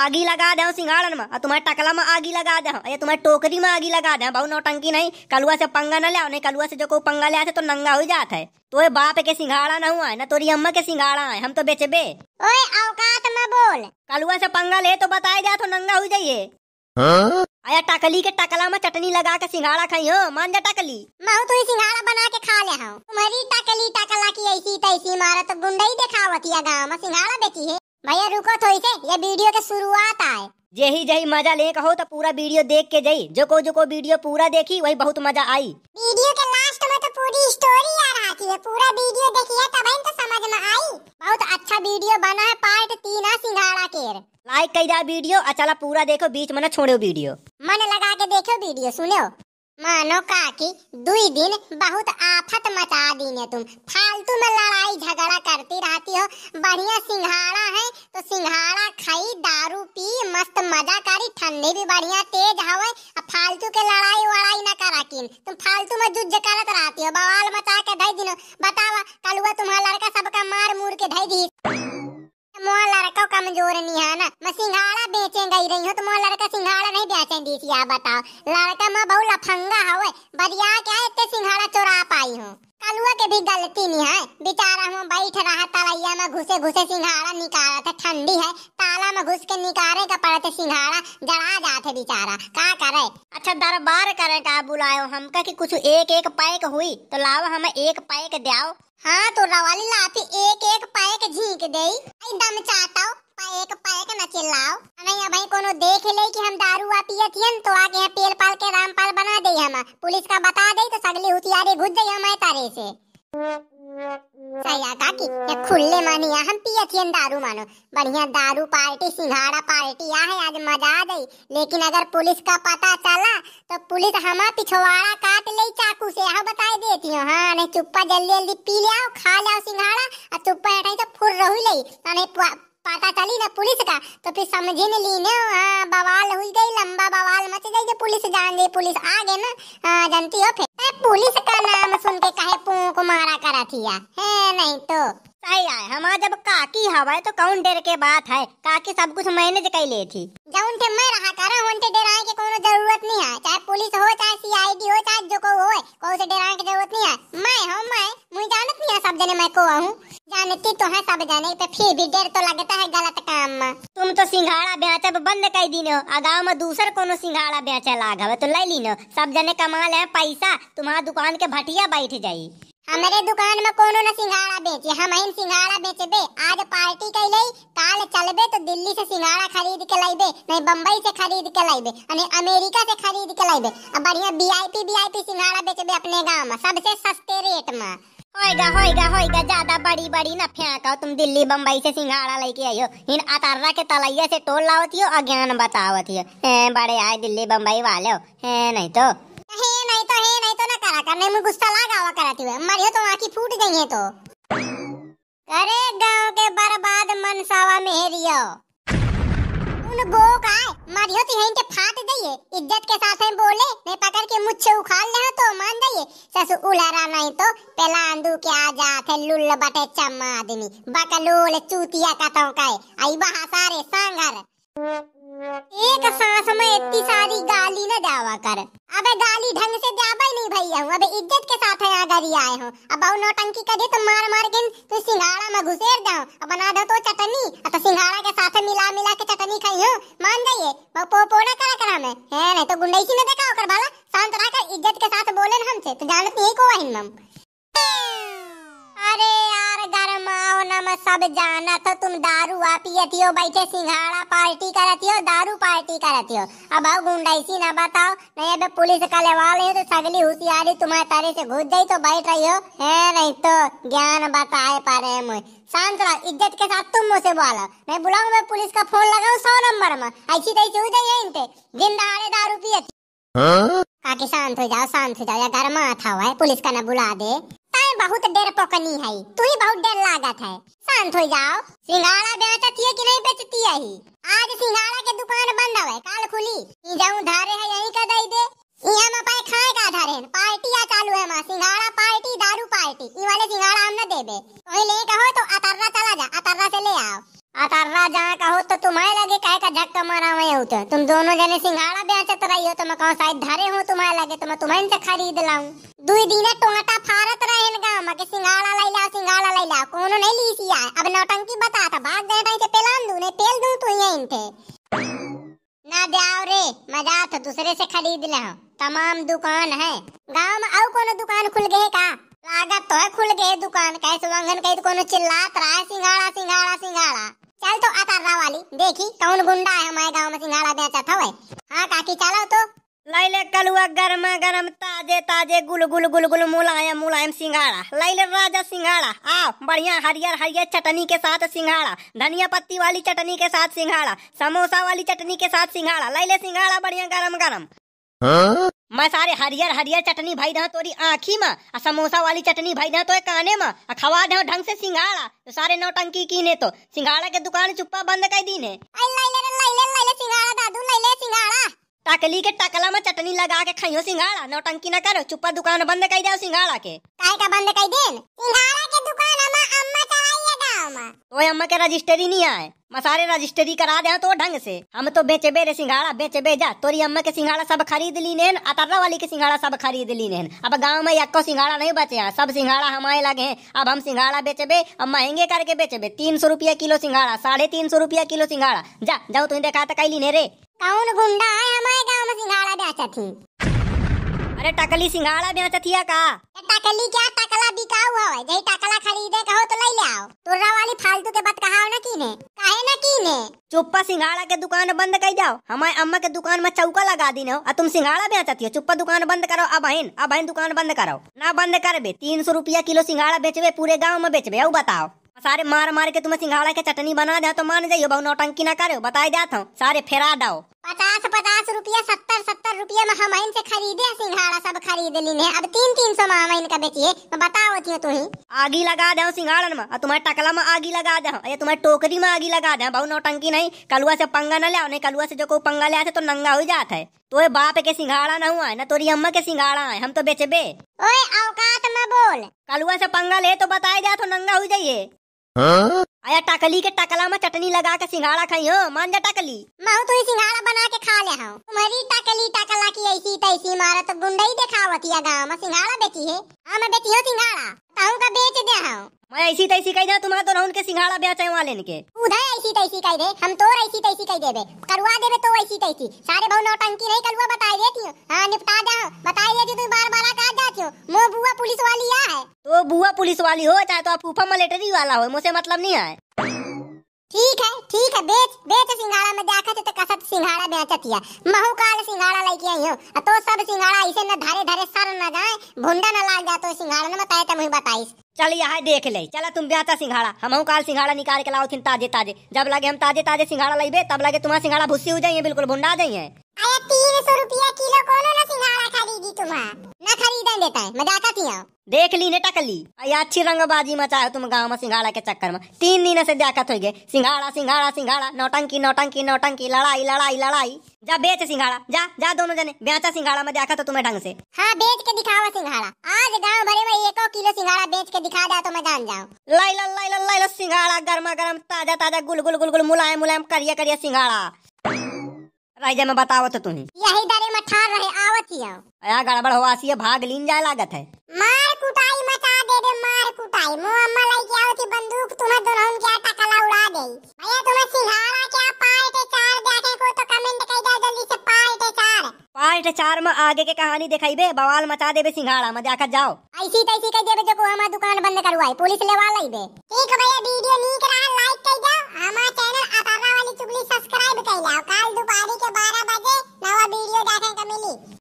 आगी लगा दे सिंगाड़न में तुम्हारे टकला में आगी लगा दे या तुम्हारे टोकरी में आगी लगा दे बहु नौटंकी नहीं कलुआ से पंगा न लिया नहीं कलुआ से जो को पंगा लिया तो नंगा हो जाता है तो बाप के सिंगाड़ा न हुआ है ना तोरी अम्मा के सिंगाड़ा है हम तो बेचबे ओए औकात में बोल कलुआ से पंगा ले तो बताया जाए तो नंगा हो जाइए हाँ? आया टाकली के टकला में चटनी लगा के सिंघाड़ा खाई हो मान जा टाकली महू तू सिंघाड़ा बना के खा ले हूँ तुम्हारी टकली टकला की ऐसी तैसी मारा तो गुंडई देखावती गाँव में सिंघाड़ा बेची है भैया रुको थोड़ी इसे ये वीडियो के शुरुआत आए यही जही मजा ले कहो तो पूरा वीडियो देख के जाई जो को जो को वीडियो पूरा देखी वही बहुत मजा आई वीडियो के लास्ट में तो पूरी स्टोरी आ रहा थी पूरा वीडियो देखिए तब तो समझ में आई बहुत अच्छा वीडियो बना है पार्ट तीन सिंघाड़ा के लाइक कर जा वीडियो अच्छा पूरा देखो बीच में ना छोड़ो वीडियो मन लगा के देखो वीडियो सुनो मानो काकी दुई दिन बहुत आफत मचा दी ने तुम फालतू में लड़ाई झगड़ा करती रहती हो बढ़िया सिंघाड़ा है तो सिंघाड़ा खाई दारू पी मस्त मजा करी ठंडी भी बढ़िया तेज हवे अब फालतू के लड़ाई वड़ाई ना करा किन तुम फालतू में जुझ करत रहती हो बवाल मचा के धई दिनो बतावा कलुआ तुम्हारा लड़का सबका मार मूर के धई दी मोह लड़का कमजोर नहीं है ना मैं सिंघाड़ा बेचे ही रही हूँ तो मोह लड़का सिंघाड़ा नहीं दीसिया बताओ लड़का मैं बहुत लफंगा हवे बढ़िया क्या इतने सिंघाड़ा चोरा पाई हूँ कलुआ के भी गलती नहीं है बेचारा हम बैठ रहा तलैया में घुसे घुसे सिंघाड़ा निकाला था ठंडी है ताला में घुस के निकाले का पड़ते सिंघाड़ा जड़ा जाते बेचारा का करे अच्छा दरबार करे का बुलायो हम का कि कुछ एक एक पैक हुई तो लाओ हमें एक पैक दियाओ हाँ तो रवाली लाती एक एक पैक झींक दे दम चाहता पैक पैक न चिल्लाओ कहीं कोनो देख ले कि हम दारू आ पिए थियन तो आगे यहां पेल पाल के रामपाल बना दे हम पुलिस का बता दे तो सगले हुतियारे घुस जाई हमारे तारे से सैया काकी ये खुल्ले मानिया हम पिए थियन दारू मानो बढ़िया दारू पार्टी सिंघाड़ा पार्टी आ है आज मजा आ गई लेकिन अगर पुलिस का पता चला तो पुलिस हमा पिछवाड़ा काट ले चाकू से यहाँ बता देती हूँ हां नहीं चुप्पा जल्दी जल्दी पी लिया खा लिया सिंघाड़ा और चुप्पा हटाई तो फुर ले तो नहीं पता चली ना पुलिस का तो फिर समझे में ली ना हाँ बवाल हो गई लंबा बवाल मच गई जो पुलिस जान गई पुलिस आ गए ना हाँ जानती हो फिर पुलिस का नाम सुन के कहे पू को मारा करा थिया है नहीं तो सही है हमारा जब काकी हवा तो कौन डर के बात है काकी सब कुछ मैनेज कर ले थी जौन के मैं रहा करा उन के डेराए के कोनो जरूरत नहीं है चाहे पुलिस हो चाहे सीआईडी हो चाहे जो को हो को से डेराए की जरूरत नहीं है मैं हूं मैं मुझे जानत नहीं है सब जने मैं को हूं जानती तो है सब जाने पे फिर भी डर तो लगता है गलत काम में तुम तो सिंघाड़ा बेचब बंद कर दी नो आ गाँव में दूसर को सिंघाड़ा बेचे लाग तो ले ली नो सब जने कमा ले पैसा तुम्हारा दुकान के भटिया बैठ जायी हमारे दुकान में कोनो न सिंघाड़ा बेचे हम इन बेचे बे आज पार्टी लई काल चलबे तो दिल्ली से सिंघाड़ा खरीद के लाइबे नहीं बम्बई से खरीद के लाइबे अने अमेरिका से खरीद के लाइबे अब बढ़िया बीआईपी बीआईपी वीआईपी बेचे बे अपने गांव में सबसे सस्ते रेट में होएगा होएगा होएगा ज्यादा बड़ी बड़ी ना फेंकाओ तुम दिल्ली बम्बई से सिंगाड़ा लेके आइयो इन अतर्रा के तलैया से टोल लावती हो अज्ञान बतावती हो बड़े आए दिल्ली बम्बई वाले हो है नहीं तो हे नहीं तो हे नहीं तो ना करा करने में गुस्सा लगा हुआ कराती हुए मरियो तो आंखें फूट गई है तो अरे गांव के बर्बाद मनसावा मेहरियो अपने बो का मारियो ती हइन के फाट दइए इज्जत के साथ हम बोले मैं पकड़ के मुच्छे उखाड़ ले हाँ तो मान दइए ससु उलारा नहीं तो पहला आंदू के आ जात है लुल्ल बटे चम्मा आदमी बकलोल चूतिया का तो काए आई बहा सारे सांगर एक सांस में ना जावा कर अबे गाली ढंग से जाबा ही नहीं भैया अबे इज्जत के साथ है गरी आए हो अब बहु नौटंकी करे तो मार मार के तू तो सिंगाड़ा में घुसेर जाओ अब बना दो तो चटनी अब तो सिंघाड़ा के साथ मिला मिला के चटनी खाई हो मान जाइए बहु पोपो ना करा करा मैं है नहीं तो गुंडाई सी में देखा कर बाला शांत रहकर इज्जत के साथ बोले हमसे तो जानत तो नहीं को वाइन मम बस सब जाना था तुम दारू आ पियती हो बैठे सिंघाड़ा पार्टी करती हो दारू पार्टी करती हो अब आओ गुंडाइसी ना बताओ नहीं अब पुलिस काले वाले ले तो सगली होशियारी तुम्हारे तारे से घुस गई तो बैठ रही हो है नहीं तो ज्ञान बताए पा रहे मुझे शांत रहो इज्जत के साथ तुम मुझसे बोलो मैं बुलाऊं मैं पुलिस का फोन लगाऊ सौ नंबर में ऐसी तैसी हो जाइए इनके दिन दहाड़े दारू पियती काकी हाँ? शांत हो जाओ शांत हो जाओ या घर में आता हुआ है पुलिस का ना बुला दे बहुत देर पकनी है तू ही बहुत देर लागत है शांत हो जाओ सिंघाड़ा बेचती है कि नहीं बेचती है आज सिंघाड़ा के दुकान बंद है कल खुली जाऊँ धारे है यही का दई दे यहाँ में पाए खाएगा धारे आ चालू है माँ सिंघाड़ा पार्टी दारू पार्टी ये वाले सिंघाड़ा हम न देबे वही ले हो तो अतर्रा चला जा अतर्रा से ले आओ अतारा जहाँ का हो तो तुम्हारे लगे काहे का झक्का मारा हुए हो तो तुम दोनों जने सिंघाड़ा बेचत रही हो तो मैं कहूँ शायद धरे हो तुम्हारे लगे तो मैं तुम्हें से खरीद लाऊं दुई दिने टोटा फारत रहे गाँव के सिंगाड़ा लाई ला सिंघाड़ा लाई ला कोनो नहीं ली सी सिया अब नौटंकी बता था भाग गए भाई से पेलान दूं नहीं तेल दूं तू यही थे ना ब्याव रे मजा तो दूसरे से खरीद ले तमाम दुकान है गांव में और कोनो दुकान खुल गए का लागत तो है खुल गए दुकान कैसे वंगन कहीं तो कोनो चिल्लात रहा है सिंगाड़ा सिंगाड़ा सिंघाड़ा चल तो आता वाली देखी कौन गुंडा है हमारे गांव में दे बेचा है हाँ काकी चलो तो लाई ले कलुआ गर्मा गरम ताजे ताजे गुल गुल गुल गुल मुलायम मुलायम सिंघाड़ा लाई ले राजा सिंघाड़ा आओ बढ़िया हरियर हरियर चटनी के साथ सिंघाड़ा धनिया पत्ती वाली चटनी के साथ सिंघाड़ा समोसा वाली चटनी के साथ सिंघाड़ा लाई ले सिंघाड़ा बढ़िया गरम गरम हाँ? मैं सारे हरियर हरियर चटनी भाई दहा तोरी आँखी में आ समोसा वाली चटनी भाई दहा तो काने में आ खवा दहा ढंग से सिंघाड़ा तो सारे नौ टंकी की ने तो सिंगाड़ा के दुकान चुप्पा बंद कर दी ने टकली के टकला में चटनी लगा के खाइयो सिंघाड़ा नौ टंकी न करो चुप्पा दुकान बंद कर दे सिंघाड़ा के का बंद कर दे सिंगारा के दुकान में अम्मा तो अम्मा के ही नहीं आए मसारे ही करा दे तो ढंग से हम तो बेचे बेरे सिंघाड़ा बेचे बेजा तोरी अम्मा के सिंघाड़ा सब खरीद ली ने अतर्रा वाली के सिंघाड़ा सब खरीद ली ने अब गांव में एक सिंघाड़ा नहीं बचे हैं सब सिंघाड़ा हमारे लगे हैं अब हम सिंघाड़ा बेचबे अब महंगे करके बेचबे तीन सौ रुपया किलो सिंघाड़ा साढ़े तीन सौ रुपया किलो सिंघाड़ा जा जाओ तुम्हें देखा था कैली ने रे कौन गुंडा है हमारे गाँव में सिंघाड़ा बेचा थी अरे टकली सिंगाड़ा बेचत थिया का टकली क्या टकला बिकाऊ है जही टकला खरीदे कहो तो ले ले आओ तोरा वाली फालतू के बात कहाओ ना कीने काहे ना कीने चुप्पा सिंगाड़ा के दुकान बंद कर जाओ हमारे अम्मा के दुकान में चौका लगा दी हो और तुम सिंगाड़ा बेचत हो चुप्पा दुकान बंद करो अब बहन अब बहन दुकान बंद करो ना बंद करबे तीन सौ रुपया किलो सिंगाड़ा बेचबे पूरे गाँव में बेचबे आओ बताओ सारे मार मार के तुम्हें सिंगाड़ा के चटनी बना दे तो मान जाइयो बहु नौटंकी ना करो बताई जाता हूँ सारे फेरा डाओ पचास रुपया सत्तर सत्तर रुपया में हम से खरीदे सिंघाड़ा सब खरीद लीन है अब तीन तीन सौ में का बेचिए तो बताओ थी तू ही आगे लगा दे सिंघाड़न में तुम्हारे टकला में आगे लगा दे या तुम्हारे टोकरी में आगे लगा दे बहु नौटंकी नहीं कलुआ से पंगा न लिया नहीं कलुआ से जो को पंगा लिया तो नंगा हो जाता है तो बाप के सिंघाड़ा न हुआ है ना तोरी अम्मा के सिंघाड़ा है हम तो बेचबे ओए औकात में बोल कलुआ से पंगा ले तो बताया जा तो नंगा हो जाइए हाँ? आया टाकली के टकला में चटनी लगा के सिंगाड़ा खाई हो मान जा टाकली मैं तो सिंगाड़ा बना के खा ले हूँ तुम्हारी टाकली टाकला की ऐसी तैसी मारा तो गुंडा ही देखावत है गाँव में सिंगाड़ा बेची है हाँ मैं बेची हूँ सिंगाड़ा ताऊ का बेच दे हूँ मैं ऐसी तैसी कह दे तुम्हारा तो राउंड के सिंघाड़ा ब्याह चाहे वाले के उधर ऐसी तैसी कह दे हम तो ऐसी तैसी कह देवे करवा देवे तो ऐसी तैसी सारे बहु नौटंकी नहीं कलुआ बताई देती हूँ हाँ निपटा दे बताई देती तुम बार बार कहा जाती हूँ मुँह पुलिस वाली है तो बुआ पुलिस वाली हो चाहे तो आप फूफा मलेटरी वाला हो मुझे मतलब नहीं है ठीक है ठीक है बेच बेच सिंगाड़ा में देखा तो कसत सिंगाड़ा बेचत है महू काल सिंघाड़ा लेके आई हो तो सब सिंगाड़ा ऐसे न धरे धरे सर न जाए भुंडा न लाग जातो सिंगाड़ा न बताए तो मुझे बताइस चल यहाँ देख ले चला तुम ब्याता सिंगाड़ा हम काल सिंगाड़ा निकाल के लाओ थिन ताजे ताजे जब लगे हम ताजे ताजे सिंगाड़ा लेबे तब लगे तुम्हारा सिंगाड़ा भुस्सी हो जाइए बिल्कुल भुंडा जाइए अरे 300 रुपया किलो कोनो ना सिंगाड़ा खरीदी तुम न खरीदन देता है मैं जाता थी देख ली ने टकली ली अच्छी रंगबाजी मचा तुम गांव में सिंगाड़ा के चक्कर में तीन दिन से देखा हो गए सिंगाड़ा सिंगाड़ा नौटंकी नौटंकी नौटंकी लड़ाई लड़ाई लड़ाई जा बेच सिंघाड़ा जा जा दोनों जने बेचा सिंगाड़ा में देखा तो तुम्हें ढंग से हाँ बेच के दिखावा सिंगाड़ा आज गांव भरे में एक किलो सिंगाड़ा बेच के दिखा दे तो मैं जान जाऊँ लाई लाई लाई लाई सिंगाड़ा गर्मा गर्म ताजा ताजा गुल गुल गुल गुल मुलायम मुलायम करिए करिए सिंगाड़ा राइजा में बतावत तुम्हें यही डरे में ठार रहे आवत ही आओ या गड़बड़ हो आसी भाग लीन जाए लागत है मार कुटाई मचा दे दे मार कुटाई मो अम्मा लई के आवती बंदूक तुम्हें दोनों के आटा टकला उड़ा दे भैया तुम्हें सिंघाड़ा क्या पार्ट चार देखे को तो कमेंट कर दे जल्दी से पार्ट चार पार्ट चार में आगे के कहानी दिखाई दिखाईबे बवाल मचा देबे सिंघाड़ा में जाकर जाओ ऐसी तैसी कर देबे जो को हमार दुकान बंद करवाई पुलिस लेवा लई बे ठीक भैया वीडियो नीक रहा लाइक कर जाओ हमारा चैनल अतारा चुगली सब्सक्राइब कर लो कल दुपारी के 12 बजे नवा वीडियो देखने के मिली